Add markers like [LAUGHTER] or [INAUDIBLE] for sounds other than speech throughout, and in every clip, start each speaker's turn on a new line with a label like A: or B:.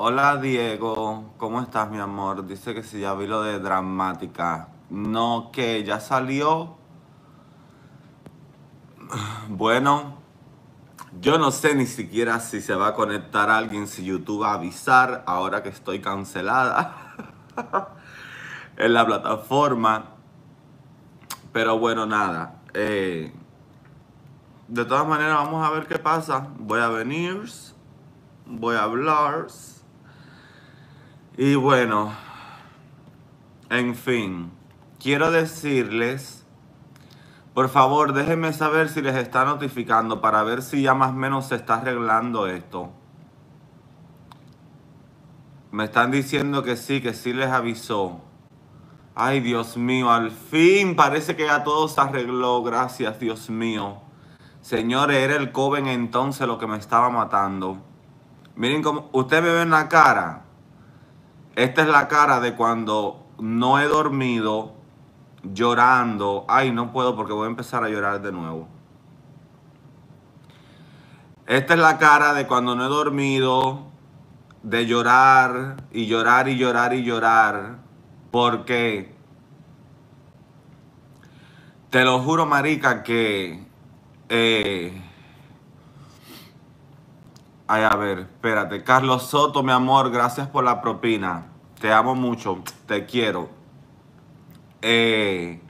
A: Hola Diego, ¿cómo estás mi amor? Dice que si ya vi lo de dramática. No, que ya salió. Bueno, yo no sé ni siquiera si se va a conectar alguien, si YouTube va a avisar ahora que estoy cancelada [LAUGHS] en la plataforma. Pero bueno, nada. Eh, de todas maneras, vamos a ver qué pasa. Voy a venir, voy a hablar. Y bueno, en fin, quiero decirles, por favor, déjenme saber si les está notificando para ver si ya más o menos se está arreglando esto. Me están diciendo que sí, que sí les avisó. Ay, Dios mío, al fin parece que ya todo se arregló. Gracias, Dios mío. Señores, era el joven entonces lo que me estaba matando. Miren cómo. usted me en la cara. Esta es la cara de cuando no he dormido llorando. Ay, no puedo porque voy a empezar a llorar de nuevo. Esta es la cara de cuando no he dormido, de llorar y llorar y llorar y llorar. Porque te lo juro, Marica, que eh, Ay, a ver, espérate. Carlos Soto, mi amor, gracias por la propina. Te amo mucho, te quiero. Eh,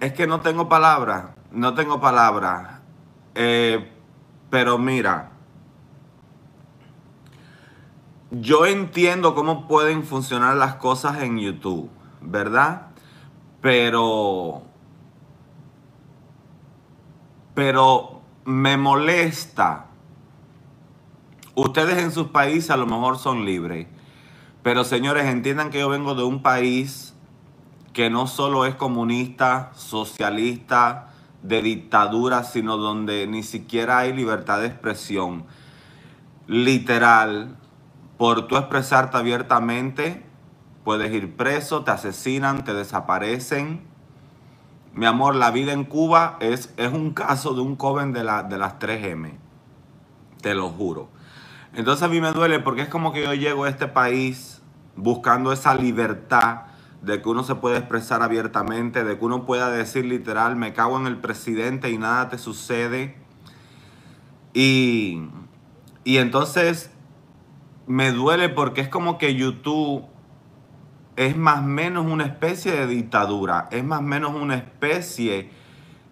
A: es que no tengo palabras, no tengo palabras. Eh, pero mira, yo entiendo cómo pueden funcionar las cosas en YouTube, ¿verdad? Pero pero me molesta. Ustedes en sus países a lo mejor son libres, pero señores, entiendan que yo vengo de un país que no solo es comunista, socialista, de dictadura, sino donde ni siquiera hay libertad de expresión. Literal, por tú expresarte abiertamente, puedes ir preso, te asesinan, te desaparecen mi amor, la vida en Cuba es, es un caso de un joven de, la, de las 3M. Te lo juro. Entonces a mí me duele porque es como que yo llego a este país buscando esa libertad de que uno se puede expresar abiertamente, de que uno pueda decir literal, me cago en el presidente y nada te sucede. Y, y entonces me duele porque es como que YouTube es más o menos una especie de dictadura, es más o menos una especie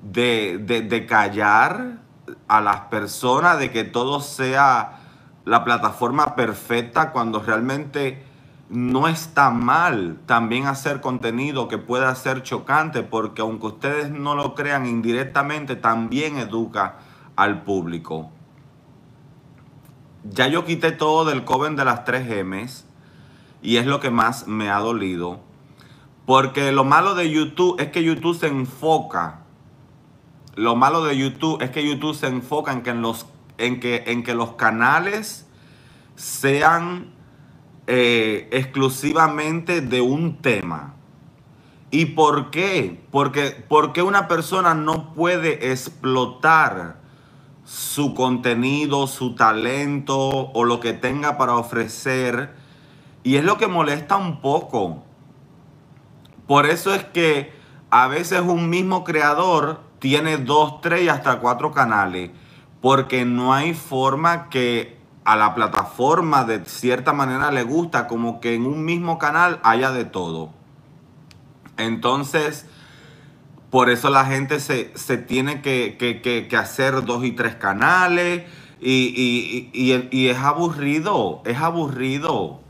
A: de, callar a las personas, de que todo sea la plataforma perfecta cuando realmente no está mal también hacer contenido que pueda ser chocante, porque aunque ustedes no lo crean indirectamente, también educa al público. Ya yo quité todo del coven de las 3 M's y es lo que más me ha dolido. Porque lo malo de YouTube es que YouTube se enfoca. Lo malo de YouTube es que YouTube se enfoca en que, en los, que, en que los canales sean eh, exclusivamente de un tema. ¿Y por qué? Porque, porque una persona no puede explotar su contenido, su talento o lo que tenga para ofrecer y es lo que molesta un poco. Por eso es que a veces un mismo creador tiene dos, tres y hasta cuatro canales. Porque no hay forma que a la plataforma de cierta manera le gusta, como que en un mismo canal haya de todo. Entonces, por eso la gente se, tiene que, hacer dos y tres canales y, y es aburrido, es aburrido.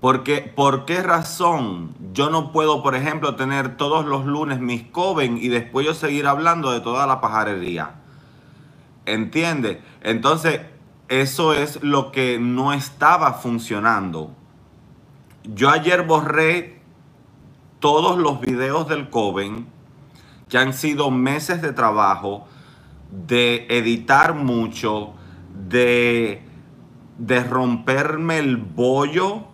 A: Porque, ¿por qué razón yo no puedo, por ejemplo, tener todos los lunes mis coven y después yo seguir hablando de toda la pajarería? ¿Entiendes? Entonces, eso es lo que no estaba funcionando. Yo ayer borré todos los videos del coven, que han sido meses de trabajo, de editar mucho, de, de romperme el bollo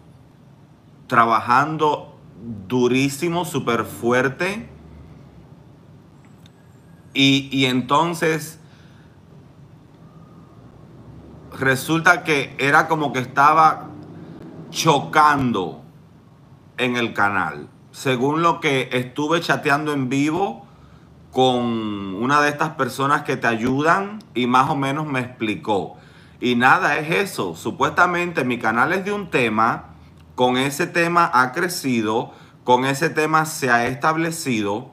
A: trabajando durísimo, súper fuerte. Y, entonces resulta que era como que estaba chocando en el canal. Según lo que estuve chateando en vivo con una de estas personas que te ayudan y más o menos me explicó. Y nada, es eso. Supuestamente mi canal es de un tema con ese tema ha crecido, con ese tema se ha establecido.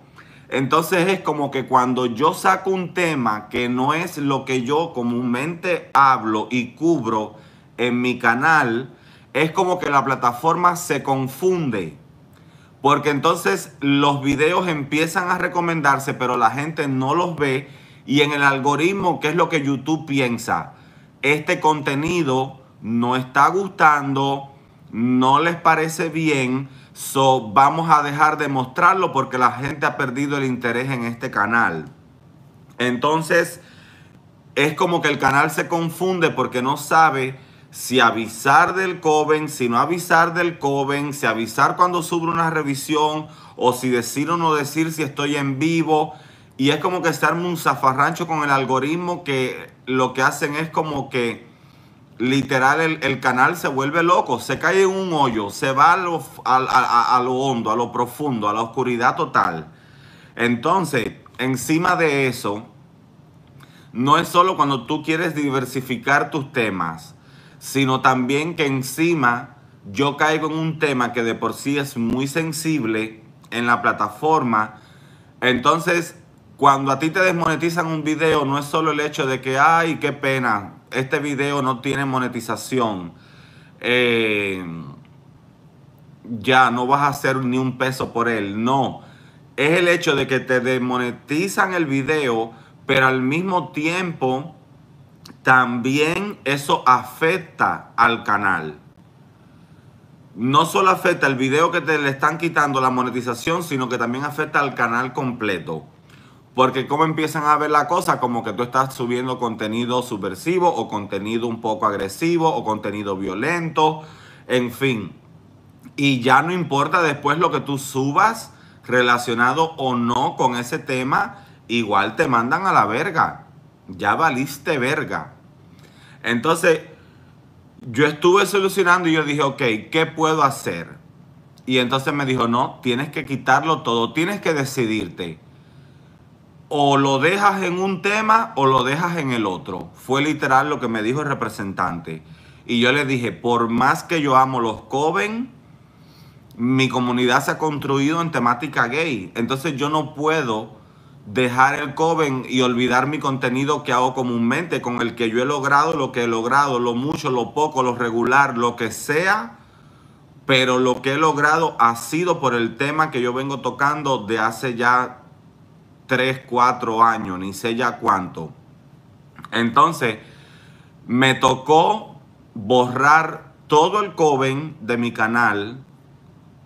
A: Entonces es como que cuando yo saco un tema que no es lo que yo comúnmente hablo y cubro en mi canal, es como que la plataforma se confunde. Porque entonces los videos empiezan a recomendarse, pero la gente no los ve. Y en el algoritmo, ¿qué es lo que YouTube piensa? Este contenido no está gustando, no les parece bien, so vamos a dejar de mostrarlo porque la gente ha perdido el interés en este canal. Entonces, es como que el canal se confunde porque no sabe si avisar del COVID, si no avisar del COVID, si avisar cuando subo una revisión o si decir o no decir si estoy en vivo. Y es como que se arma un zafarrancho con el algoritmo que lo que hacen es como que literal el, canal se vuelve loco, se cae en un hoyo, se va a a lo, hondo, a lo profundo, a la oscuridad total. Entonces, encima de eso, no es solo cuando tú quieres diversificar tus temas, sino también que encima yo caigo en un tema que de por sí es muy sensible en la plataforma. Entonces, cuando a ti te desmonetizan un video, no es solo el hecho de que, ay, qué pena, este video no tiene monetización, eh, ya no vas a hacer ni un peso por él. No, es el hecho de que te desmonetizan el video, pero al mismo tiempo también eso afecta al canal. No solo afecta el video que te le están quitando la monetización, sino que también afecta al canal completo. Porque como empiezan a ver la cosa como que tú estás subiendo contenido subversivo o contenido un poco agresivo o contenido violento, en fin. Y ya no importa después lo que tú subas relacionado o no con ese tema, igual te mandan a la verga. Ya valiste verga. Entonces, yo estuve solucionando y yo dije, ok, ¿qué puedo hacer? Y entonces me dijo, no, tienes que quitarlo todo, tienes que decidirte o lo dejas en un tema o lo dejas en el otro. Fue literal lo que me dijo el representante. Y yo le dije, por más que yo amo los Coven, mi comunidad se ha construido en temática gay. Entonces yo no puedo dejar el Coven y olvidar mi contenido que hago comúnmente, con el que yo he logrado lo que he logrado, lo mucho, lo poco, lo regular, lo que sea. Pero lo que he logrado ha sido por el tema que yo vengo tocando de hace ya ...tres, cuatro años, ni sé ya cuánto. Entonces, me tocó borrar todo el coven de mi canal.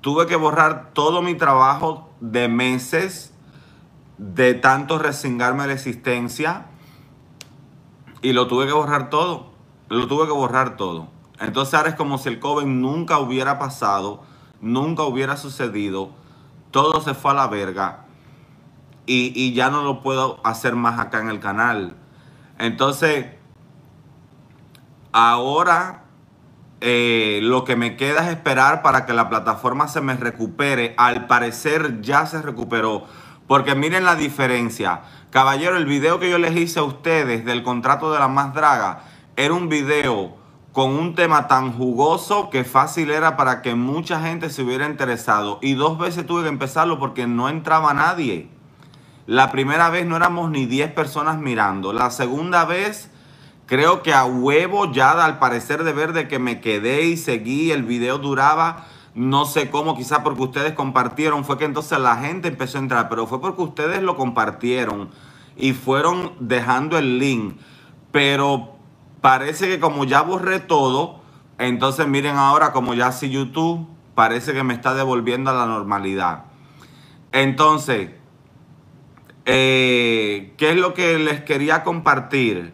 A: Tuve que borrar todo mi trabajo de meses de tanto resingarme la existencia. Y lo tuve que borrar todo. Lo tuve que borrar todo. Entonces ahora es como si el COVID nunca hubiera pasado, nunca hubiera sucedido. Todo se fue a la verga y, ya no lo puedo hacer más acá en el canal. Entonces, ahora eh, lo que me queda es esperar para que la plataforma se me recupere. Al parecer ya se recuperó. Porque miren la diferencia. Caballero, el video que yo les hice a ustedes del contrato de la más draga era un video con un tema tan jugoso que fácil era para que mucha gente se hubiera interesado. Y dos veces tuve que empezarlo porque no entraba nadie. La primera vez no éramos ni 10 personas mirando. La segunda vez, creo que a huevo ya al parecer de ver de que me quedé y seguí, el video duraba. No sé cómo, quizá porque ustedes compartieron, fue que entonces la gente empezó a entrar, pero fue porque ustedes lo compartieron y fueron dejando el link. Pero parece que como ya borré todo, entonces miren ahora como ya si YouTube parece que me está devolviendo a la normalidad. Entonces, eh, ¿Qué es lo que les quería compartir?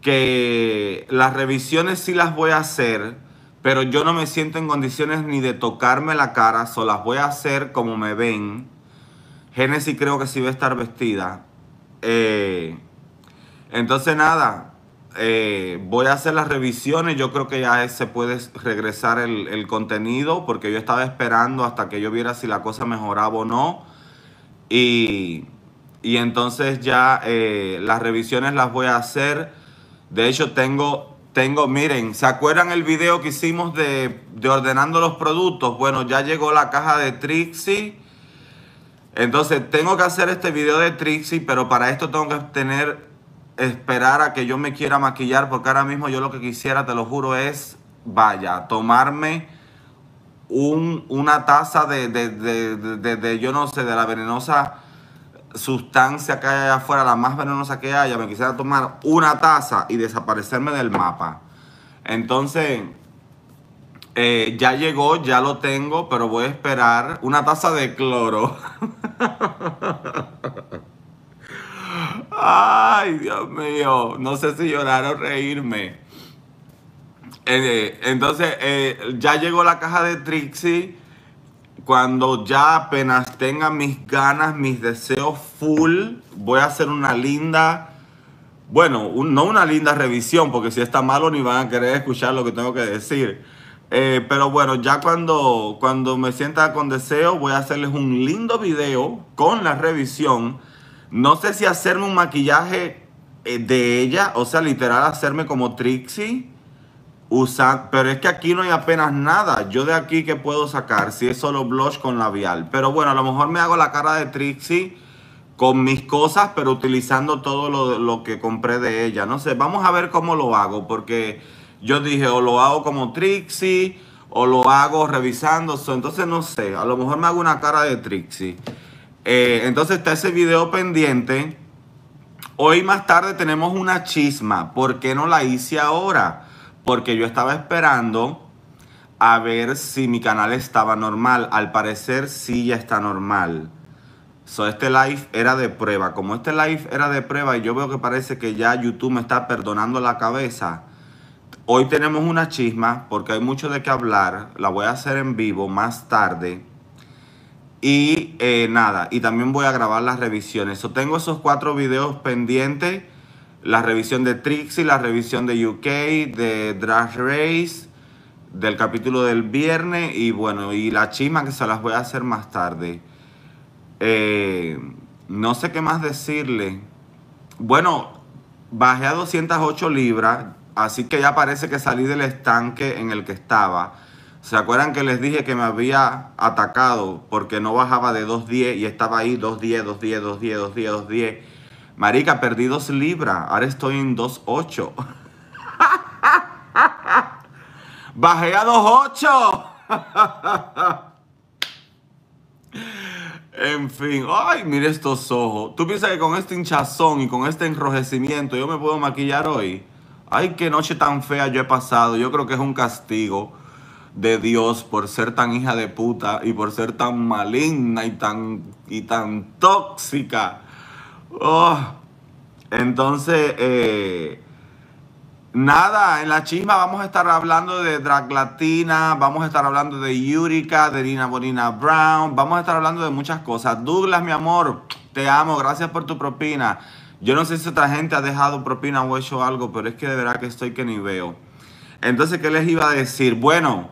A: Que las revisiones sí las voy a hacer, pero yo no me siento en condiciones ni de tocarme la cara, Solo las voy a hacer como me ven. Genesis creo que sí va a estar vestida. Eh, entonces nada, eh, voy a hacer las revisiones. Yo creo que ya se puede regresar el, el contenido porque yo estaba esperando hasta que yo viera si la cosa mejoraba o no. Y y entonces ya eh, las revisiones las voy a hacer. De hecho, tengo, tengo, miren, ¿se acuerdan el video que hicimos de, ordenando los productos? Bueno, ya llegó la caja de Trixie. Entonces, tengo que hacer este video de Trixie, pero para esto tengo que tener, esperar a que yo me quiera maquillar, porque ahora mismo yo lo que quisiera, te lo juro, es, vaya, tomarme un, una taza de, de, yo no sé, de la venenosa sustancia que hay afuera, la más venenosa que haya, me quisiera tomar una taza y desaparecerme del mapa. Entonces, eh, ya llegó, ya lo tengo, pero voy a esperar una taza de cloro. [LAUGHS] Ay, Dios mío, no sé si llorar o reírme. Eh, entonces, eh, ya llegó la caja de Trixie cuando ya apenas tenga mis ganas, mis deseos full, voy a hacer una linda, bueno, no una linda revisión, porque si está malo ni van a querer escuchar lo que tengo que decir. Eh, pero bueno, ya cuando, cuando me sienta con deseo, voy a hacerles un lindo video con la revisión. No sé si hacerme un maquillaje eh, de ella, o sea, literal hacerme como Trixie pero es que aquí no hay apenas nada. Yo de aquí que puedo sacar, si es solo blush con labial. Pero bueno, a lo mejor me hago la cara de Trixie con mis cosas, pero utilizando todo lo, que compré de ella. No sé, vamos a ver cómo lo hago, porque yo dije, o lo hago como Trixie, o lo hago revisando. Entonces, no sé, a lo mejor me hago una cara de Trixie. Eh, entonces está ese video pendiente. Hoy más tarde tenemos una chisma. ¿Por qué no la hice ahora? porque yo estaba esperando a ver si mi canal estaba normal. Al parecer sí ya está normal. So, este live era de prueba. Como este live era de prueba y yo veo que parece que ya YouTube me está perdonando la cabeza. Hoy tenemos una chisma porque hay mucho de qué hablar. La voy a hacer en vivo más tarde. Y eh, nada, y también voy a grabar las revisiones. tengo esos cuatro videos pendientes la revisión de Trixie, la revisión de UK, de Drag Race, del capítulo del viernes y bueno, y la chima que se las voy a hacer más tarde. Eh, no sé qué más decirle. Bueno, bajé a 208 libras, así que ya parece que salí del estanque en el que estaba. ¿Se acuerdan que les dije que me había atacado porque no bajaba de 210 y estaba ahí 210, 210, 210, 210, 210? Marica, perdí dos libras. Ahora estoy en 2.8. [LAUGHS] Bajé a ocho. [LAUGHS] en fin. Ay, mire estos ojos. ¿Tú piensas que con este hinchazón y con este enrojecimiento yo me puedo maquillar hoy? Ay, qué noche tan fea yo he pasado. Yo creo que es un castigo de Dios por ser tan hija de puta y por ser tan maligna y tan, y tan tóxica. Oh. Entonces, eh, nada, en la chisma vamos a estar hablando de Drag Latina, vamos a estar hablando de Yurika, de Nina Bonina Brown, vamos a estar hablando de muchas cosas. Douglas, mi amor, te amo, gracias por tu propina. Yo no sé si otra gente ha dejado propina o hecho algo, pero es que de verdad que estoy que ni veo. Entonces, ¿qué les iba a decir? Bueno,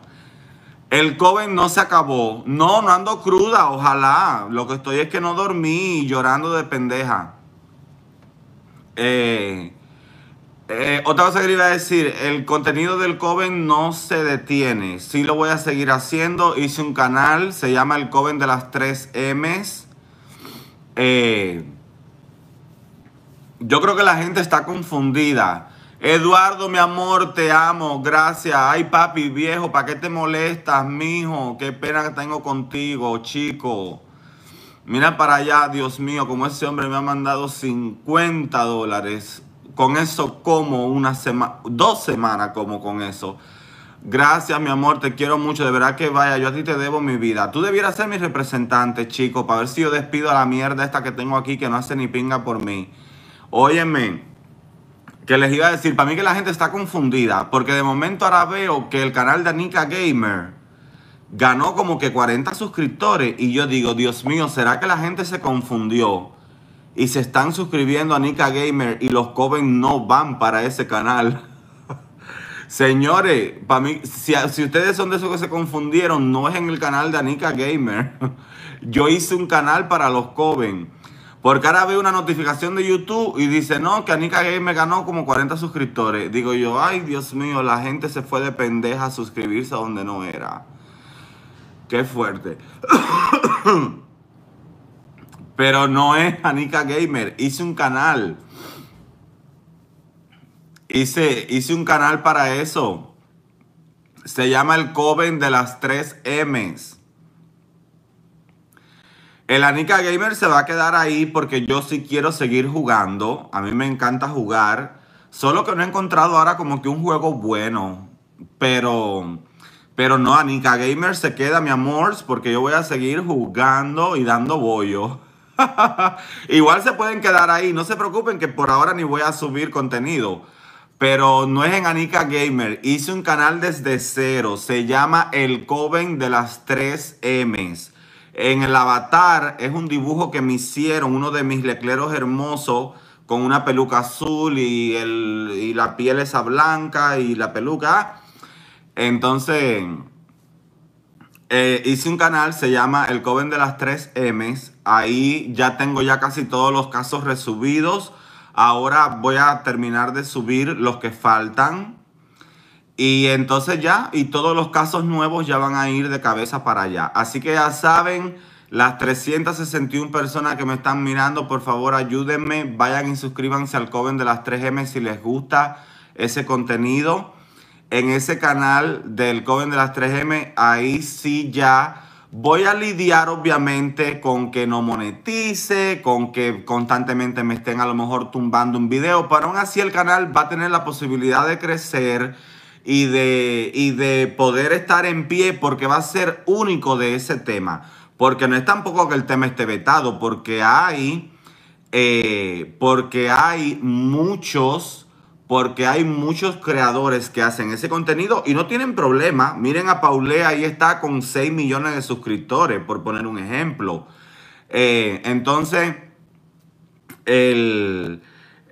A: el COVID no se acabó. No, no ando cruda, ojalá. Lo que estoy es que no dormí llorando de pendeja. Eh, eh, otra cosa que iba a decir, el contenido del Coven no se detiene. Sí lo voy a seguir haciendo. Hice un canal, se llama el Coven de las 3 M's. Eh, yo creo que la gente está confundida. Eduardo, mi amor, te amo, gracias. Ay, papi, viejo, ¿para qué te molestas, mijo? Qué pena que tengo contigo, chico. Mira para allá, Dios mío, como ese hombre me ha mandado 50 dólares. Con eso como una semana, dos semanas como con eso. Gracias, mi amor, te quiero mucho. De verdad que vaya, yo a ti te debo mi vida. Tú debieras ser mi representante, chico, para ver si yo despido a la mierda esta que tengo aquí que no hace ni pinga por mí. Óyeme que les iba a decir, para mí que la gente está confundida, porque de momento ahora veo que el canal de Anika Gamer ganó como que 40 suscriptores y yo digo, Dios mío, ¿será que la gente se confundió? Y se están suscribiendo a Anika Gamer y los Coven no van para ese canal. [LAUGHS] Señores, para mí, si, si, ustedes son de esos que se confundieron, no es en el canal de Anika Gamer. [LAUGHS] yo hice un canal para los Coven porque ahora veo una notificación de YouTube y dice, no, que Anika Gamer ganó como 40 suscriptores. Digo yo, ay Dios mío, la gente se fue de pendeja a suscribirse a donde no era. Qué fuerte. [COUGHS] Pero no es Anika Gamer. Hice un canal. Hice, hice un canal para eso. Se llama el Coven de las 3 M's. El Anika Gamer se va a quedar ahí porque yo sí quiero seguir jugando. A mí me encanta jugar. Solo que no he encontrado ahora como que un juego bueno. Pero, pero no, Anika Gamer se queda, mi amor, porque yo voy a seguir jugando y dando bollo. [LAUGHS] Igual se pueden quedar ahí. No se preocupen que por ahora ni voy a subir contenido. Pero no es en Anika Gamer. Hice un canal desde cero. Se llama El Coven de las 3 M's. En el avatar es un dibujo que me hicieron, uno de mis lecleros hermosos, con una peluca azul y, la piel esa blanca y la peluca. Entonces, eh, hice un canal, se llama El Coven de las 3 M's. Ahí ya tengo ya casi todos los casos resubidos. Ahora voy a terminar de subir los que faltan. Y entonces ya, y todos los casos nuevos ya van a ir de cabeza para allá. Así que ya saben, las 361 personas que me están mirando, por favor ayúdenme, vayan y suscríbanse al Coven de las 3M si les gusta ese contenido. En ese canal del Coven de las 3M, ahí sí ya voy a lidiar obviamente con que no monetice, con que constantemente me estén a lo mejor tumbando un video, pero aún así el canal va a tener la posibilidad de crecer y de, de poder estar en pie porque va a ser único de ese tema. Porque no es tampoco que el tema esté vetado, porque hay, eh, porque hay muchos, porque hay muchos creadores que hacen ese contenido y no tienen problema. Miren a Paulé. ahí está con 6 millones de suscriptores, por poner un ejemplo. Eh, entonces, el...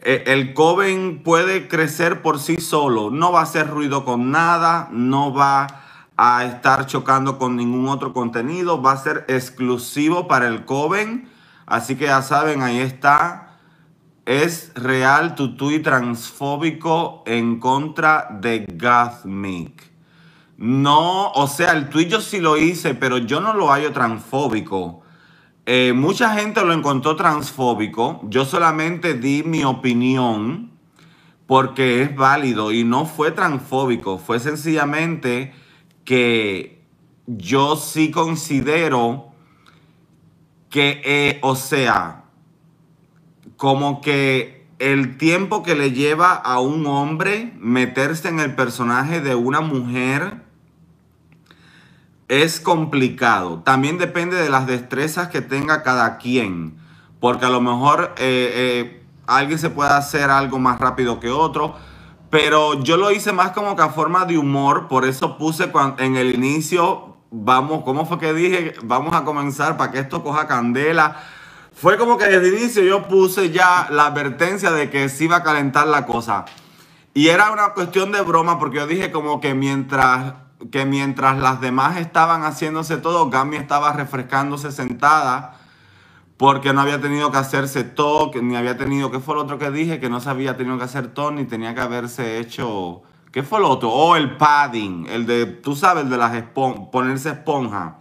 A: Eh, el Coven puede crecer por sí solo, no va a hacer ruido con nada, no va a estar chocando con ningún otro contenido, va a ser exclusivo para el Coven. así que ya saben, ahí está. Es real tu tuit transfóbico en contra de Gathmic. No, o sea, el tuit yo sí lo hice, pero yo no lo hallo transfóbico. Eh, mucha gente lo encontró transfóbico. Yo solamente di mi opinión porque es válido y no fue transfóbico. Fue sencillamente que yo sí considero que, eh, o sea, como que el tiempo que le lleva a un hombre meterse en el personaje de una mujer es complicado. También depende de las destrezas que tenga cada quien. Porque a lo mejor eh, eh, alguien se puede hacer algo más rápido que otro. Pero yo lo hice más como que a forma de humor. Por eso puse en el inicio, vamos, ¿cómo fue que dije? Vamos a comenzar para que esto coja candela. Fue como que desde el inicio yo puse ya la advertencia de que se iba a calentar la cosa. Y era una cuestión de broma porque yo dije como que mientras que mientras las demás estaban haciéndose todo, Gami estaba refrescándose sentada porque no había tenido que hacerse todo, ni había tenido, ¿qué fue lo otro que dije? Que no se había tenido que hacer todo, ni tenía que haberse hecho, ¿qué fue lo otro? O oh, el padding, el de, tú sabes, el de las ponerse esponja.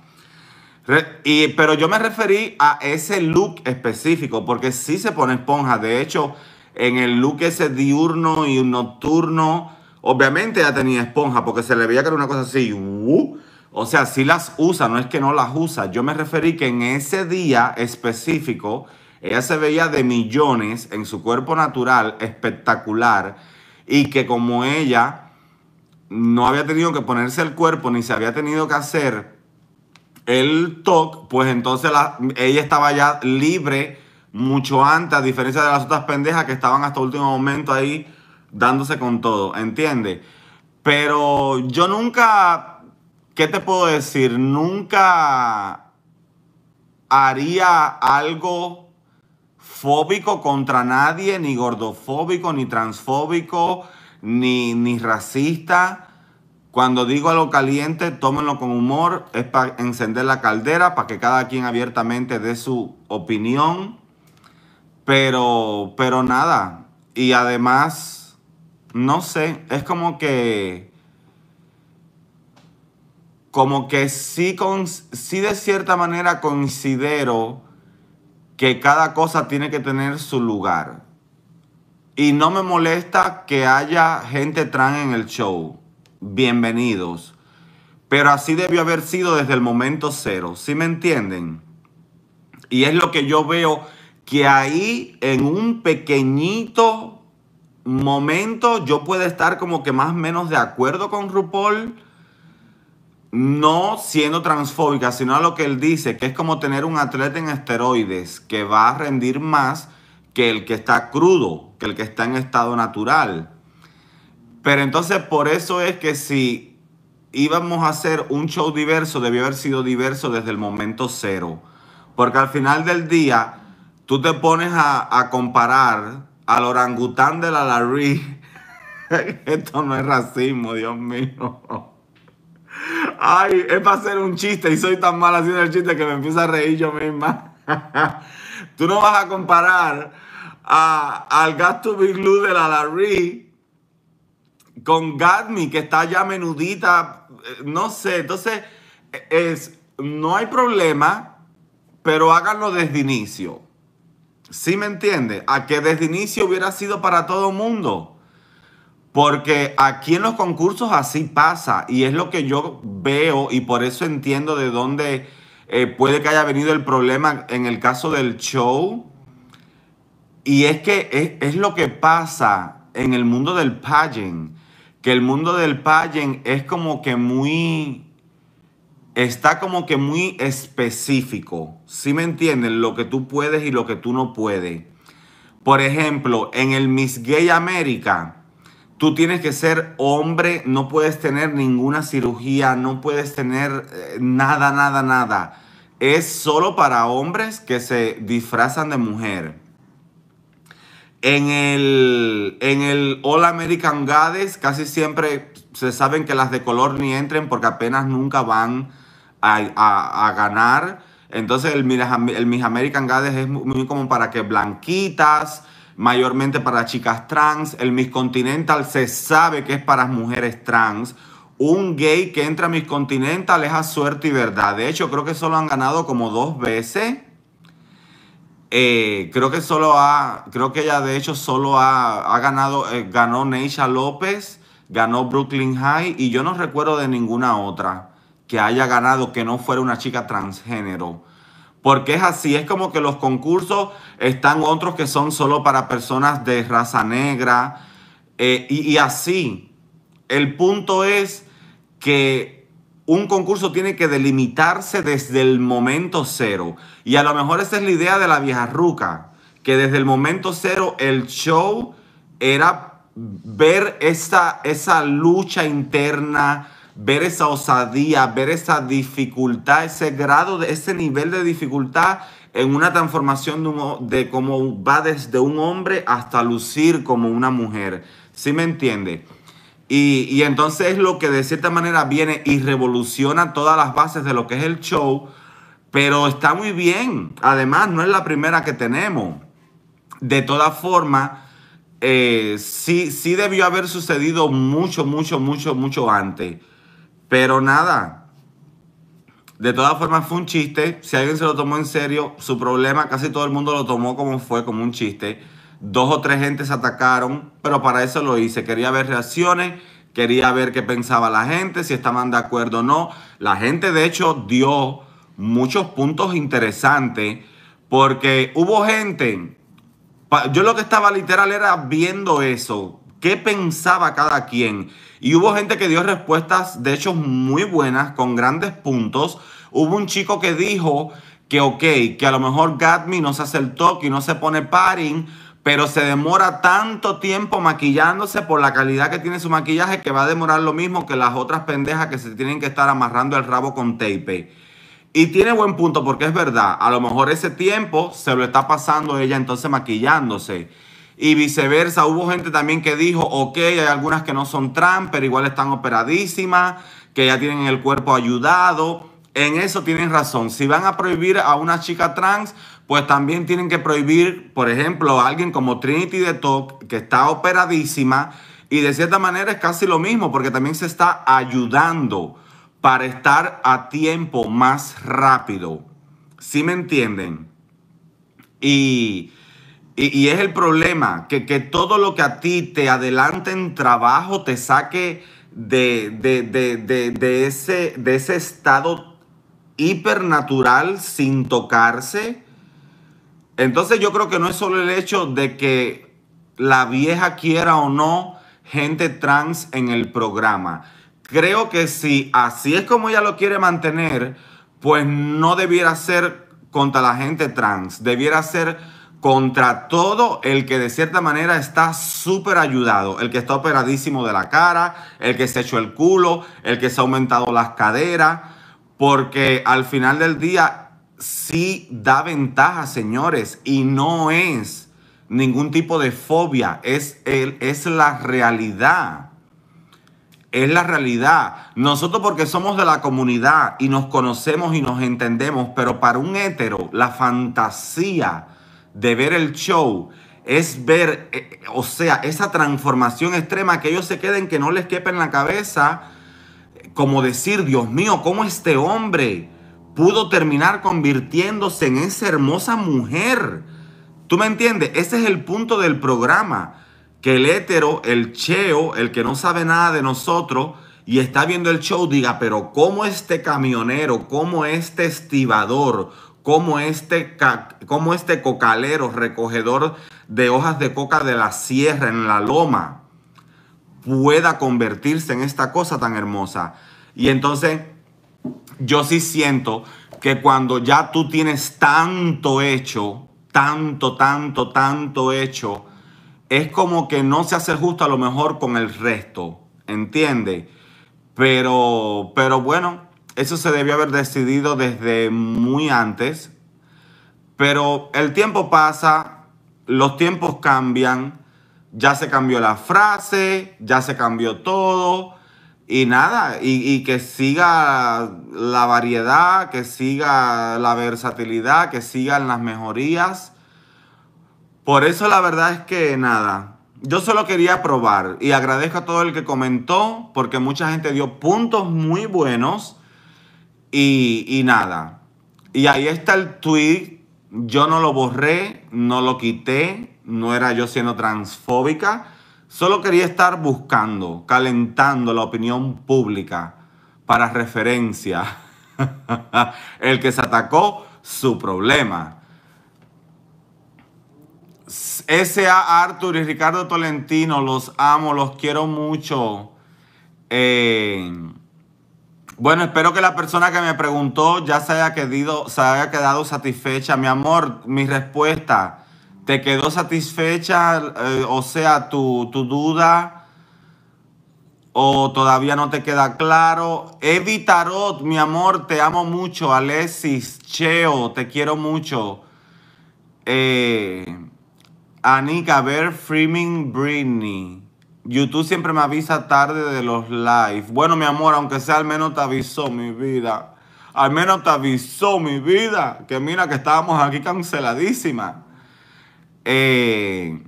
A: y, pero yo me referí a ese look específico, porque sí se pone esponja. De hecho, en el look ese diurno y nocturno, Obviamente ella tenía esponja porque se le veía que era una cosa así. Uh, o sea, si las usa, no es que no las usa. Yo me referí que en ese día específico ella se veía de millones en su cuerpo natural, espectacular, y que como ella no había tenido que ponerse el cuerpo ni se había tenido que hacer el TOC, pues entonces ella estaba ya libre mucho antes, a diferencia de las otras pendejas que estaban hasta último momento ahí dándose con todo, ¿entiendes? Pero yo nunca, ¿qué te puedo decir? Nunca haría algo fóbico contra nadie, ni gordofóbico, ni transfóbico, ni, ni racista. Cuando digo algo caliente, tómenlo con humor, es para encender la caldera, para que cada quien abiertamente dé su opinión. Pero, pero nada. Y además, no sé, es como que, como que sí, con, sí de cierta manera considero que cada cosa tiene que tener su lugar. Y no me molesta que haya gente trans en el show. Bienvenidos. Pero así debió haber sido desde el momento cero. ¿Sí me entienden? Y es lo que yo veo que ahí en un pequeñito momento yo puedo estar como que más o menos de acuerdo con RuPaul, no siendo transfóbica, sino a lo que él dice, que es como tener un atleta en esteroides que va a rendir más que el que está crudo, que el que está en estado natural. Pero entonces por eso es que si íbamos a hacer un show diverso, debió haber sido diverso desde el momento cero. Porque al final del día, tú te pones a, a comparar al orangután de la Larry. [LAUGHS] Esto no es racismo, Dios mío. Ay, es para hacer un chiste y soy tan mal haciendo el chiste que me empiezo a reír yo misma. [LAUGHS] Tú no vas a comparar a, al gasto Big Blue de la Larry con Gadmi, que está ya menudita. Eh, no sé, entonces eh, es, no hay problema, pero háganlo desde inicio. ¿Sí me entiende? A que desde inicio hubiera sido para todo mundo. Porque aquí en los concursos así pasa y es lo que yo veo y por eso entiendo de dónde eh, puede que haya venido el problema en el caso del show. Y es que es, es lo que pasa en el mundo del pageant, que el mundo del pageant es como que muy está como que muy específico. Si me entienden? Lo que tú puedes y lo que tú no puedes. Por ejemplo, en el Miss Gay América, tú tienes que ser hombre, no puedes tener ninguna cirugía, no puedes tener eh, nada, nada, nada. Es solo para hombres que se disfrazan de mujer. En el, en el All American Gades casi siempre se saben que las de color ni entren porque apenas nunca van a, ganar. Entonces el Miss, American Gades es muy como para que blanquitas, mayormente para chicas trans. El Miss Continental se sabe que es para mujeres trans. Un gay que entra a Miss Continental es a suerte y verdad. De hecho, creo que solo han ganado como dos veces. Eh, creo que solo ha, creo que ella de hecho solo ha, ganado, eh, ganó Neisha López, ganó Brooklyn High y yo no recuerdo de ninguna otra que haya ganado que no fuera una chica transgénero. Porque es así, es como que los concursos están otros que son solo para personas de raza negra eh, y, así. El punto es que un concurso tiene que delimitarse desde el momento cero. Y a lo mejor esa es la idea de la vieja ruca, que desde el momento cero el show era ver esa lucha interna, ver esa osadía, ver esa dificultad, ese grado, de, ese nivel de dificultad en una transformación de, de cómo va desde un hombre hasta lucir como una mujer. ¿Sí me entiende? Y, entonces es lo que de cierta manera viene y revoluciona todas las bases de lo que es el show, pero está muy bien. Además, no es la primera que tenemos. De todas formas, eh, sí, sí debió haber sucedido mucho, mucho, mucho, mucho antes. Pero nada, de todas formas fue un chiste. Si alguien se lo tomó en serio, su problema casi todo el mundo lo tomó como fue, como un chiste. Dos o tres gentes atacaron, pero para eso lo hice. Quería ver reacciones, quería ver qué pensaba la gente, si estaban de acuerdo o no. La gente de hecho dio muchos puntos interesantes porque hubo gente, yo lo que estaba literal era viendo eso, qué pensaba cada quien. Y hubo gente que dio respuestas, de hecho, muy buenas, con grandes puntos. Hubo un chico que dijo que, ok, que a lo mejor Gatmi no se hace el toque y no se pone paring, pero se demora tanto tiempo maquillándose por la calidad que tiene su maquillaje que va a demorar lo mismo que las otras pendejas que se tienen que estar amarrando el rabo con tape. Y tiene buen punto porque es verdad, a lo mejor ese tiempo se lo está pasando ella entonces maquillándose y viceversa. Hubo gente también que dijo, ok, hay algunas que no son trans, pero igual están operadísimas, que ya tienen el cuerpo ayudado. En eso tienen razón. Si van a prohibir a una chica trans, pues también tienen que prohibir, por ejemplo, a alguien como Trinity de Talk, que está operadísima, y de cierta manera es casi lo mismo, porque también se está ayudando para estar a tiempo más rápido. ¿Sí me entienden? Y y, es el problema, que, todo lo que a ti te adelante en trabajo te saque de, ese, de ese estado hipernatural sin tocarse. Entonces yo creo que no es solo el hecho de que la vieja quiera o no gente trans en el programa. Creo que si así es como ella lo quiere mantener, pues no debiera ser contra la gente trans, debiera ser contra todo el que de cierta manera está súper ayudado, el que está operadísimo de la cara, el que se echó el culo, el que se ha aumentado las caderas, porque al final del día sí da ventaja, señores, y no es ningún tipo de fobia, es, es la realidad. Es la realidad. Nosotros porque somos de la comunidad y nos conocemos y nos entendemos, pero para un hétero, la fantasía, de ver el show es ver, eh, o sea, esa transformación extrema que ellos se queden, que no les quepa en la cabeza, como decir, Dios mío, ¿cómo este hombre pudo terminar convirtiéndose en esa hermosa mujer? ¿Tú me entiendes? Ese es el punto del programa, que el hétero, el cheo, el que no sabe nada de nosotros, y está viendo el show, diga, pero ¿cómo este camionero, cómo este estibador, Cómo este, este cocalero recogedor de hojas de coca de la sierra en la loma pueda convertirse en esta cosa tan hermosa. Y entonces yo sí siento que cuando ya tú tienes tanto hecho, tanto, tanto, tanto hecho, es como que no se hace justo a lo mejor con el resto, ¿Entiendes? Pero, pero bueno, eso se debió haber decidido desde muy antes, pero el tiempo pasa, los tiempos cambian, ya se cambió la frase, ya se cambió todo, y nada, y, que siga la variedad, que siga la versatilidad, que sigan las mejorías. Por eso la verdad es que nada, yo solo quería probar y agradezco a todo el que comentó porque mucha gente dio puntos muy buenos y, nada. Y ahí está el tweet. Yo no lo borré, no lo quité, no era yo siendo transfóbica. Solo quería estar buscando, calentando la opinión pública para referencia. [LAUGHS] el que se atacó, su problema. S.A. Arthur y Ricardo Tolentino, los amo, los quiero mucho. Eh, bueno, espero que la persona que me preguntó ya se haya, quedado, se haya quedado satisfecha. Mi amor, mi respuesta, ¿te quedó satisfecha? Eh, o sea, tu, duda o todavía no te queda claro. Evi Tarot, mi amor, te amo mucho. Alexis, Cheo, te quiero mucho. Eh, Anika, Ver, Freeming, Britney. YouTube siempre me avisa tarde de los live. Bueno, mi amor, aunque sea al menos te avisó mi vida. Al menos te avisó mi vida. Que mira que estábamos aquí canceladísima. Eh,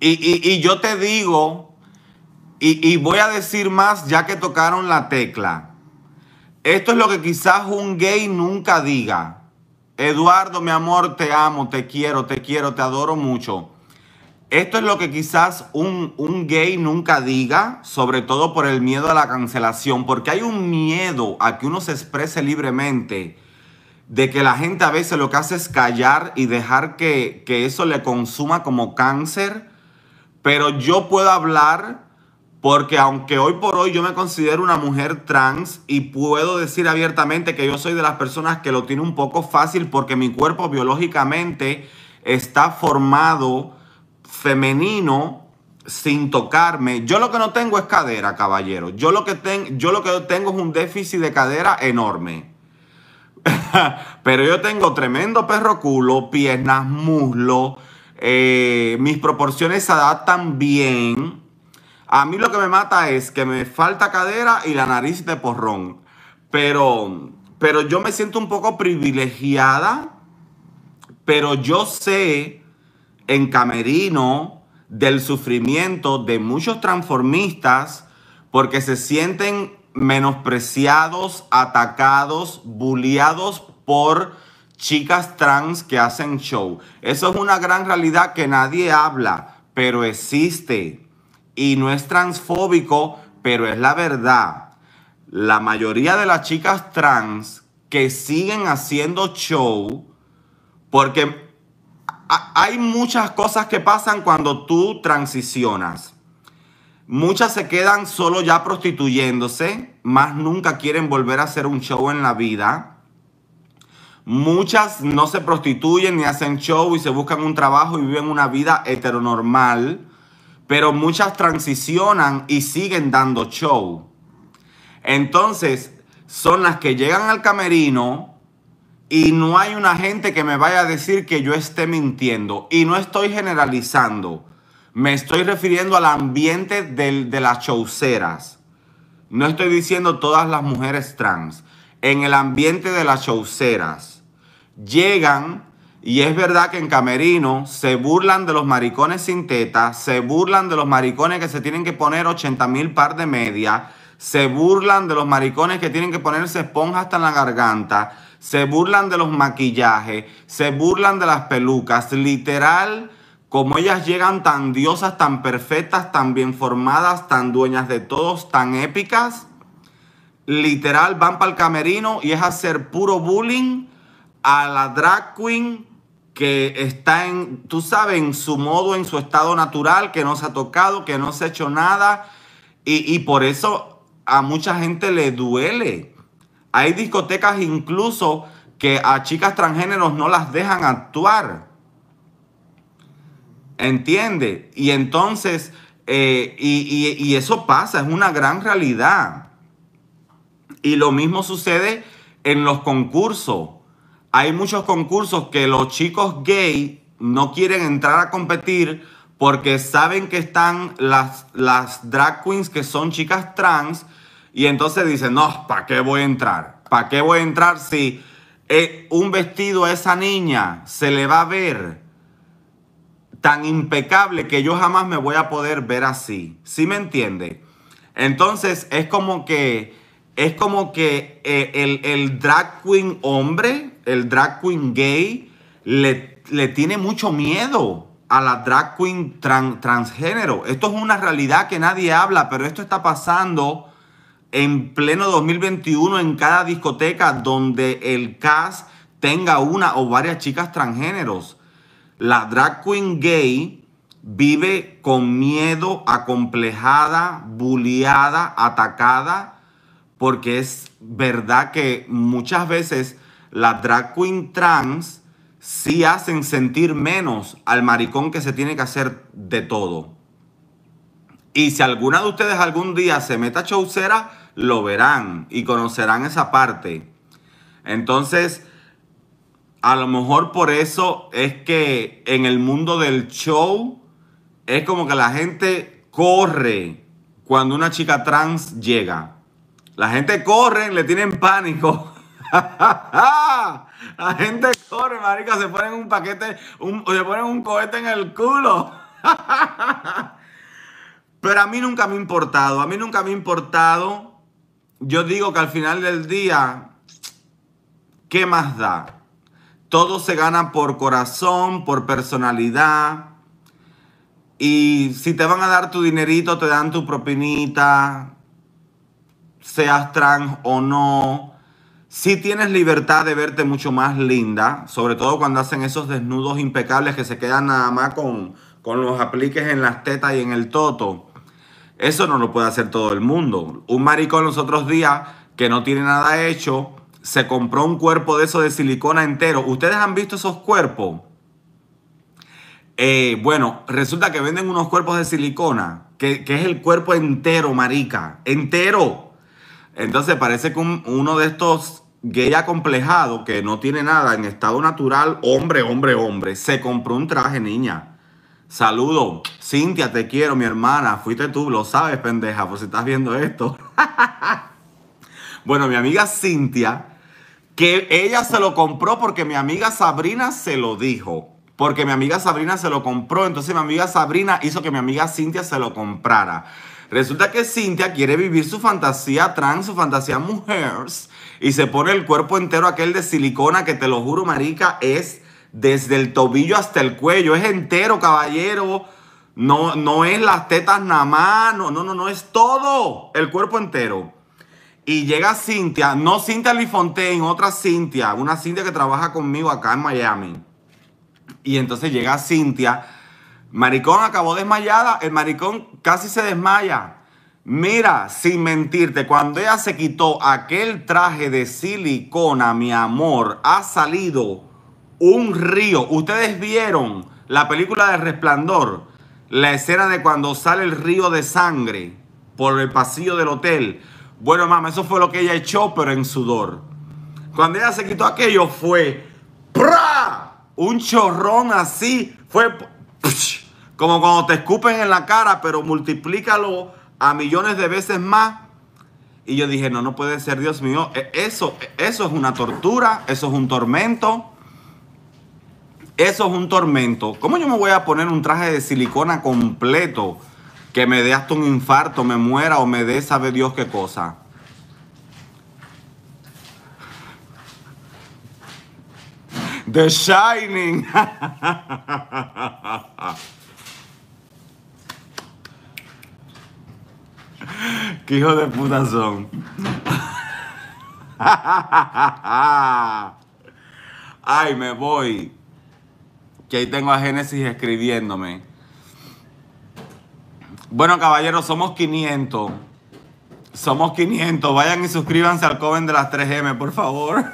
A: y, yo te digo, y, y voy a decir más ya que tocaron la tecla. Esto es lo que quizás un gay nunca diga. Eduardo, mi amor, te amo, te quiero, te quiero, te adoro mucho. Esto es lo que quizás un, gay nunca diga, sobre todo por el miedo a la cancelación, porque hay un miedo a que uno se exprese libremente, de que la gente a veces lo que hace es callar y dejar que, que eso le consuma como cáncer, pero yo puedo hablar porque aunque hoy por hoy yo me considero una mujer trans y puedo decir abiertamente que yo soy de las personas que lo tiene un poco fácil porque mi cuerpo biológicamente está formado femenino sin tocarme. Yo lo que no tengo es cadera, caballero. Yo lo que, yo lo que tengo es un déficit de cadera enorme. [LAUGHS] Pero yo tengo tremendo perro culo, piernas, muslo. Eh, mis proporciones se adaptan bien. A mí lo que me mata es que me falta cadera y la nariz de porrón. Pero, pero yo me siento un poco privilegiada. Pero yo sé en camerino del sufrimiento de muchos transformistas porque se sienten menospreciados, atacados, bulliados por chicas trans que hacen show. Eso es una gran realidad que nadie habla, pero existe. Y no es transfóbico, pero es la verdad. La mayoría de las chicas trans que siguen haciendo show, porque hay muchas cosas que pasan cuando tú transicionas. Muchas se quedan solo ya prostituyéndose, más nunca quieren volver a hacer un show en la vida. Muchas no se prostituyen ni hacen show y se buscan un trabajo y viven una vida heteronormal, pero muchas transicionan y siguen dando show. Entonces, son las que llegan al camerino, y no hay una gente que me vaya a decir que yo esté mintiendo. Y no estoy generalizando. Me estoy refiriendo al ambiente de las chauceras. No estoy diciendo todas las mujeres trans. En el ambiente de las chauceras. Llegan y es verdad que en Camerino se burlan de los maricones sin teta, se burlan de los maricones que se tienen que poner 80 mil par de media, se burlan de los maricones que tienen que ponerse esponja hasta en la garganta, se burlan de los maquillajes, se burlan de las pelucas, literal, como ellas llegan tan diosas, tan perfectas, tan bien formadas, tan dueñas de todos, tan épicas, literal van para el camerino y es hacer puro bullying a la drag queen que está en, tú sabes, en su modo, en su estado natural, que no se ha tocado, que no se ha hecho nada. Y, y por eso a mucha gente le duele hay discotecas incluso que a chicas transgéneros no las dejan actuar. ¿Entiende? Y entonces, eh, y, eso pasa, es una gran realidad. Y lo mismo sucede en los concursos. Hay muchos concursos que los chicos gay no quieren entrar a competir porque saben que están las, las drag queens que son chicas trans y entonces dice, no, ¿para qué voy a entrar? ¿Para qué voy a entrar si eh, un vestido a esa niña se le va a ver tan impecable que yo jamás me voy a poder ver así? ¿Sí me entiende? Entonces es como que, es como que eh, el, drag queen hombre, el drag queen gay, le, tiene mucho miedo a la drag queen transgénero. Esto es una realidad que nadie habla, pero esto está pasando en pleno 2021 en cada discoteca donde el cast tenga una o varias chicas transgéneros. La drag queen gay vive con miedo, acomplejada, bulliada, atacada, porque es verdad que muchas veces la drag queen trans sí hacen sentir menos al maricón que se tiene que hacer de todo. Y si alguna de ustedes algún día se meta a chaucera, lo verán y conocerán esa parte. Entonces, a lo mejor por eso es que en el mundo del show es como que la gente corre cuando una chica trans llega. La gente corre, le tienen pánico. [LAUGHS] la gente corre, marica, se ponen un paquete, se ponen un cohete en el culo. [LAUGHS] Pero a mí nunca me ha importado, a mí nunca me ha importado yo digo que al final del día, ¿qué más da? Todo se gana por corazón, por personalidad. Y si te van a dar tu dinerito, te dan tu propinita, seas trans o no. Si tienes libertad de verte mucho más linda, sobre todo cuando hacen esos desnudos impecables que se quedan nada más con, con los apliques en las tetas y en el toto. Eso no lo puede hacer todo el mundo. Un maricón los otros días que no tiene nada hecho, se compró un cuerpo de eso de silicona entero. ¿Ustedes han visto esos cuerpos? Eh, bueno, resulta que venden unos cuerpos de silicona, que, es el cuerpo entero, marica, entero. Entonces parece que uno de estos gay acomplejado que no tiene nada en estado natural, hombre, hombre, hombre, se compró un traje, niña. Saludo. Cintia, te quiero, mi hermana. Fuiste tú, lo sabes, pendeja, por si estás viendo esto. [LAUGHS] bueno, mi amiga Cintia, que ella se lo compró porque mi amiga Sabrina se lo dijo. Porque mi amiga Sabrina se lo compró. Entonces mi amiga Sabrina hizo que mi amiga Cintia se lo comprara. Resulta que Cintia quiere vivir su fantasía trans, su fantasía mujeres. Y se pone el cuerpo entero aquel de silicona que te lo juro, marica, es desde el tobillo hasta el cuello. Es entero, caballero. No, no es las tetas nada más. No, no, no, es todo. El cuerpo entero. Y llega Cintia, no Cintia en otra Cintia, una Cintia que trabaja conmigo acá en Miami. Y entonces llega Cintia. Maricón acabó desmayada. El maricón casi se desmaya. Mira, sin mentirte, cuando ella se quitó aquel traje de silicona, mi amor, ha salido un río. Ustedes vieron la película de Resplandor, la escena de cuando sale el río de sangre por el pasillo del hotel. Bueno, mamá, eso fue lo que ella echó, pero en sudor. Cuando ella se quitó aquello fue un chorrón así, fue como cuando te escupen en la cara, pero multiplícalo a millones de veces más. Y yo dije, no, no puede ser, Dios mío, e-, eso, e-, eso es una tortura, eso es un tormento. Eso es un tormento. ¿Cómo yo me voy a poner un traje de silicona completo que me dé hasta un infarto, me muera o me dé sabe Dios qué cosa? The Shining. [LAUGHS] Qué hijo de puta son. [LAUGHS] Ay, me voy que ahí tengo a Génesis escribiéndome. Bueno, caballeros, somos 500. Somos 500. Vayan y suscríbanse al Coven de las 3M, por favor.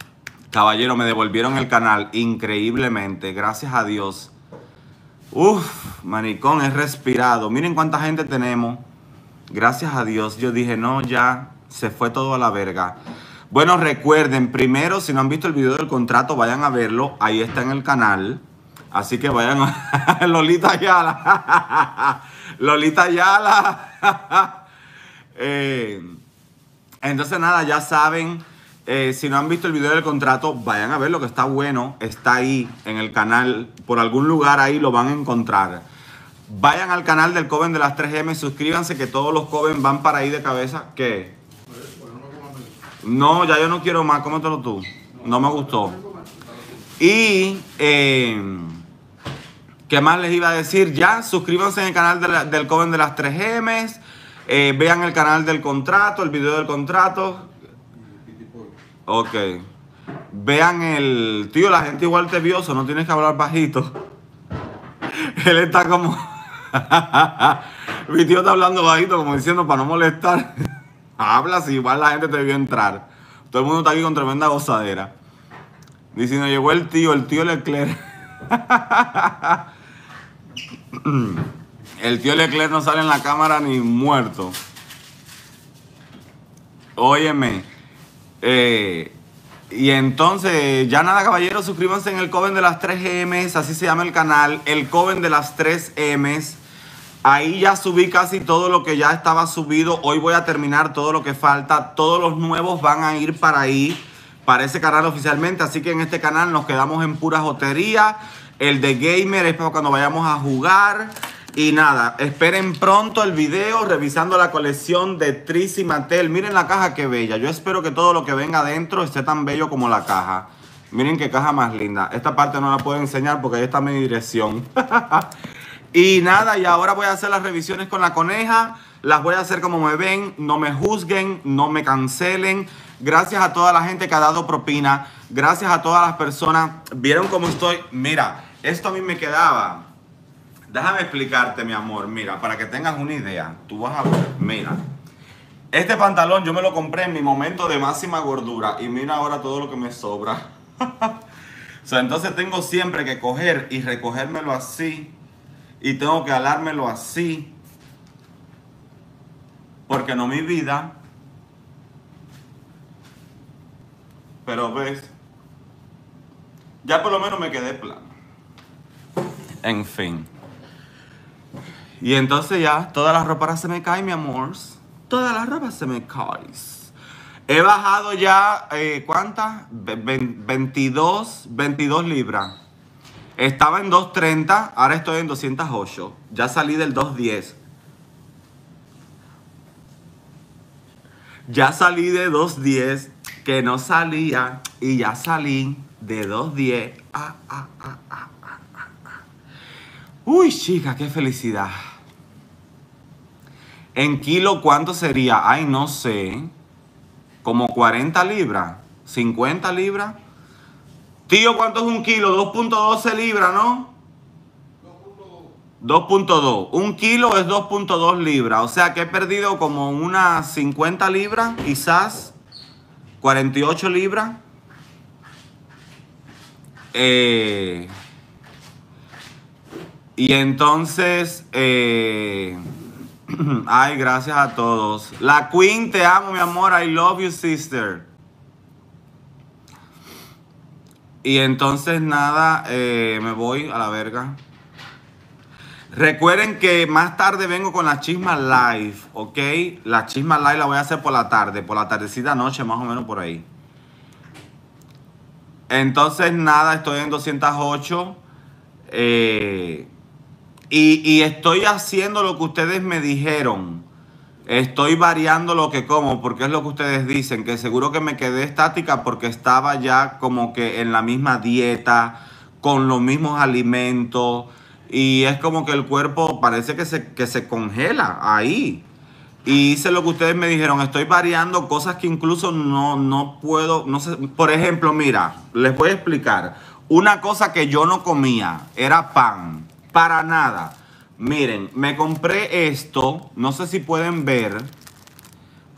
A: [LAUGHS] Caballero, me devolvieron el canal increíblemente, gracias a Dios. Uf, manicón, es respirado. Miren cuánta gente tenemos. Gracias a Dios. Yo dije, no, ya se fue todo a la verga. Bueno, recuerden, primero, si no han visto el video del contrato, vayan a verlo. Ahí está en el canal. Así que vayan a... [LAUGHS] Lolita Yala. [LAUGHS] Lolita Yala. [LAUGHS] Eh, entonces, nada, ya saben. Eh, si no han visto el video del contrato, vayan a verlo, que está bueno. Está ahí en el canal. Por algún lugar ahí lo van a encontrar. Vayan al canal del Coven de las 3M. Suscríbanse que todos los Coven van para ahí de cabeza. ¿Qué? No, ya yo no quiero más, cómetelo tú. No me gustó. Y, em, ¿qué más les iba a decir? Ya, suscríbanse en el canal del Coven de las 3Ms. Eh, vean el canal del contrato, el video del contrato. Ok. Vean el. Tío, la gente igual te vio, no tienes que hablar bajito. [LAUGHS] Él está como. [LAUGHS] Mi tío está hablando bajito, como diciendo para no molestar. [LAUGHS] Hablas igual la gente te vio entrar. Todo el mundo está aquí con tremenda gozadera. Diciendo, llegó el tío, el tío Leclerc. [LAUGHS] el tío Leclerc no sale en la cámara ni muerto. Óyeme. Eh, y entonces, ya nada, caballeros, suscríbanse en el Coven de las 3 M's, así se llama el canal, el Coven de las 3 M's. Ahí ya subí casi todo lo que ya estaba subido. Hoy voy a terminar todo lo que falta. Todos los nuevos van a ir para ahí, para ese canal oficialmente. Así que en este canal nos quedamos en pura jotería. El de gamer es para cuando vayamos a jugar. Y nada, esperen pronto el video revisando la colección de Tris y Mattel. Miren la caja que bella. Yo espero que todo lo que venga adentro esté tan bello como la caja. Miren qué caja más linda. Esta parte no la puedo enseñar porque ahí está mi dirección. [LAUGHS] Y nada, y ahora voy a hacer las revisiones con la coneja. Las voy a hacer como me ven. No me juzguen, no me cancelen. Gracias a toda la gente que ha dado propina. Gracias a todas las personas. ¿Vieron cómo estoy? Mira, esto a mí me quedaba. Déjame explicarte, mi amor. Mira, para que tengas una idea. Tú vas a ver. Mira. Este pantalón yo me lo compré en mi momento de máxima gordura. Y mira ahora todo lo que me sobra. [LAUGHS] sea entonces tengo siempre que coger y recogérmelo así y tengo que alármelo así porque no mi vida. Pero ves, ya por lo menos me quedé plano. En fin. Y entonces ya, todas las ropa se me cae, mi amor. Todas las ropa se me cae. He bajado ya, eh, ¿cuántas? 22, 22 libras. Estaba en 230, ahora estoy en 208. Ya salí del 210. Ya salí de 210, que no salía, y ya salí de 210. Ah, ah, ah, Uy, chica, qué felicidad. En kilo, ¿cuánto sería? Ay, no sé. Como 40 libras, 50 libras. Tío, ¿cuánto es un kilo? 2.12 libras, ¿no? 2.2. Un kilo es 2.2 libras. O sea que he perdido como unas 50 libras, quizás 48 libras. Eh, y entonces, eh, [CLEARS THROAT] ay, gracias a todos. La Queen, te amo, mi amor. I love you, sister. Y entonces nada, eh, me voy a la verga. Recuerden que más tarde vengo con la chisma live, ¿ok? La chisma live la voy a hacer por la tarde, por la tardecita noche, más o menos por ahí. Entonces, nada, estoy en 208. Eh, y, estoy haciendo lo que ustedes me dijeron. Estoy variando lo que como porque es lo que ustedes dicen, que seguro que me quedé estática porque estaba ya como que en la misma dieta, con los mismos alimentos y es como que el cuerpo parece que se, que se congela ahí. Y hice lo que ustedes me dijeron, estoy variando cosas que incluso no, no puedo, no sé, por ejemplo, mira, les voy a explicar. Una cosa que yo no comía era pan, para nada. Miren, me compré esto, no sé si pueden ver.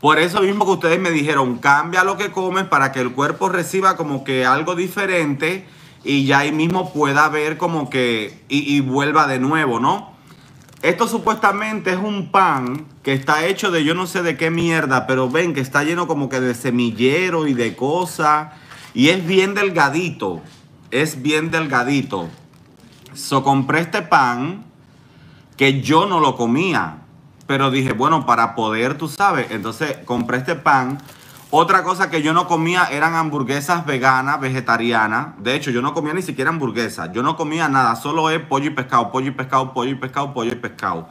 A: Por eso mismo que ustedes me dijeron, cambia lo que comes para que el cuerpo reciba como que algo diferente y ya ahí mismo pueda ver como que y, vuelva de nuevo, ¿no? Esto supuestamente es un pan que está hecho de yo no sé de qué mierda, pero ven que está lleno como que de semillero y de cosas. Y es bien delgadito. Es bien delgadito. So compré este pan que yo no lo comía. Pero dije, bueno, para poder, tú sabes. Entonces compré este pan. Otra cosa que yo no comía eran hamburguesas veganas, vegetarianas. De hecho, yo no comía ni siquiera hamburguesas. Yo no comía nada, solo es pollo y pescado, pollo y pescado, pollo y pescado, pollo y pescado.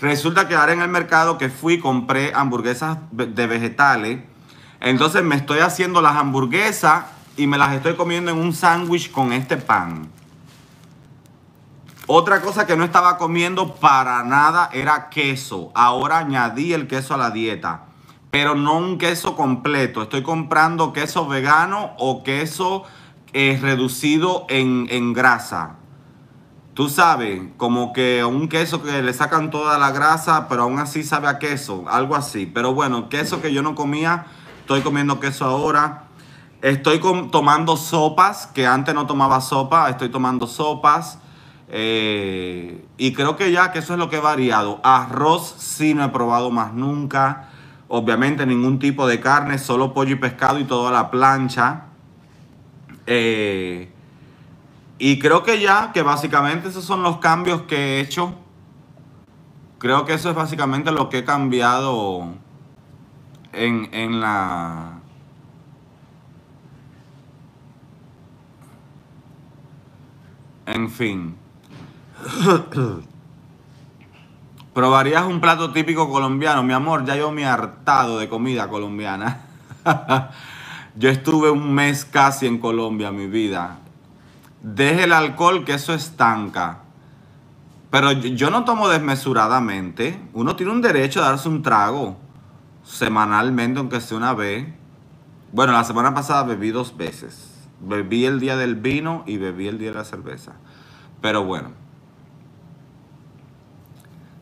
A: Resulta que ahora en el mercado que fui compré hamburguesas de vegetales. Entonces me estoy haciendo las hamburguesas y me las estoy comiendo en un sándwich con este pan. Otra cosa que no estaba comiendo para nada era queso. Ahora añadí el queso a la dieta, pero no un queso completo. Estoy comprando queso vegano o queso eh, reducido en, en grasa. Tú sabes, como que un queso que le sacan toda la grasa, pero aún así sabe a queso, algo así. Pero bueno, queso que yo no comía, estoy comiendo queso ahora. Estoy tomando sopas, que antes no tomaba sopa, estoy tomando sopas. Eh, y creo que ya que eso es lo que he variado. Arroz sí no he probado más nunca. Obviamente ningún tipo de carne, solo pollo y pescado y toda la plancha. Eh, y creo que ya, que básicamente esos son los cambios que he hecho. Creo que eso es básicamente lo que he cambiado en la... En fin. [COUGHS] ¿Probarías un plato típico colombiano? Mi amor, ya yo me he hartado de comida colombiana. [LAUGHS] yo estuve un mes casi en Colombia, mi vida. Deje el alcohol, que eso estanca. Pero yo no tomo desmesuradamente. Uno tiene un derecho a darse un trago semanalmente, aunque sea una vez. Bueno, la semana pasada bebí dos veces. Bebí el día del vino y bebí el día de la cerveza. Pero bueno.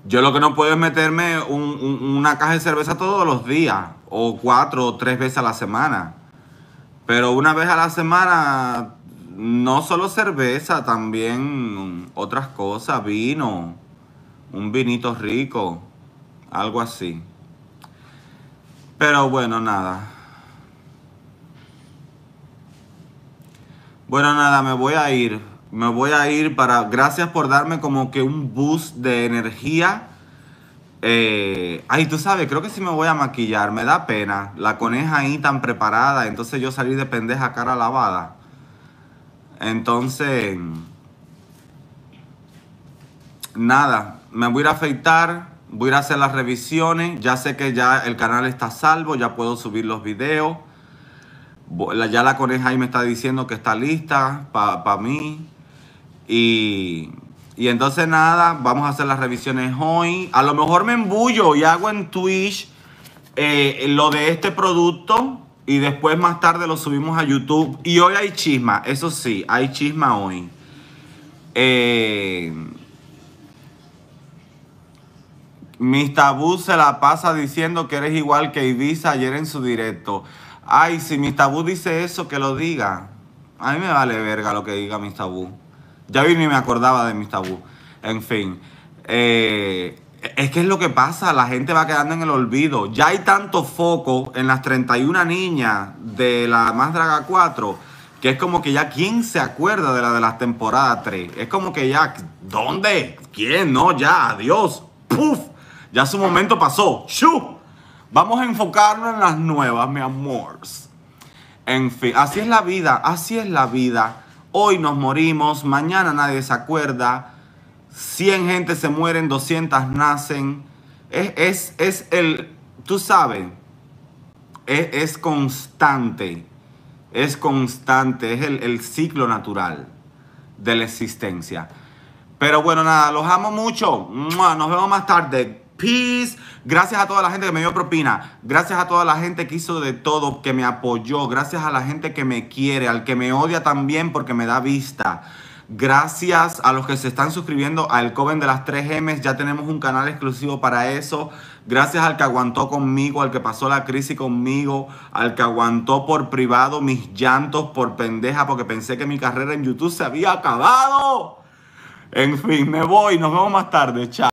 A: Yo lo que no puedo es meterme una caja de cerveza todos los días, o cuatro o tres veces a la semana. Pero una vez a la semana, no solo cerveza, también otras cosas, vino, un vinito rico, algo así. Pero bueno, nada. Bueno, nada, me voy a ir. Me voy a ir para. Gracias por darme como que un boost de energía. Eh, ay, tú sabes, creo que sí me voy a maquillar. Me da pena. La coneja ahí tan preparada. Entonces yo salí de pendeja cara lavada. Entonces. Nada. Me voy a ir a afeitar. Voy a ir a hacer las revisiones. Ya sé que ya el canal está salvo. Ya puedo subir los videos. Ya la coneja ahí me está diciendo que está lista para mí. Y, y entonces nada, vamos a hacer las revisiones hoy. A lo mejor me embullo y hago en Twitch eh, lo de este producto y después más tarde lo subimos a YouTube. Y hoy hay chisma, eso sí, hay chisma hoy. Eh, mis tabú se la pasa diciendo que eres igual que Ibiza ayer en su directo. Ay, si mis tabú dice eso, que lo diga. A mí me vale verga lo que diga mis tabú. Ya vi ni me acordaba de mis tabú. En fin. Eh, es que es lo que pasa, la gente va quedando en el olvido. Ya hay tanto foco en las 31 niñas de la Más Draga 4 que es como que ya quién se acuerda de la de las temporadas 3. Es como que ya, ¿dónde? ¿Quién? No, ya, adiós. ¡Puf! Ya su momento pasó. ¡Shu! Vamos a enfocarnos en las nuevas, mi amor. En fin, así es la vida, así es la vida hoy nos morimos, mañana nadie se acuerda, 100 gente se mueren, 200 nacen. Es, es, es el, tú sabes, es, constante, es constante, es el, el ciclo natural de la existencia. Pero bueno, nada, los amo mucho. Nos vemos más tarde. Peace. Gracias a toda la gente que me dio propina. Gracias a toda la gente que hizo de todo, que me apoyó. Gracias a la gente que me quiere, al que me odia también porque me da vista. Gracias a los que se están suscribiendo al Coven de las 3M. Ya tenemos un canal exclusivo para eso. Gracias al que aguantó conmigo, al que pasó la crisis conmigo, al que aguantó por privado mis llantos por pendeja porque pensé que mi carrera en YouTube se había acabado. En fin, me voy. Nos vemos más tarde. Chao.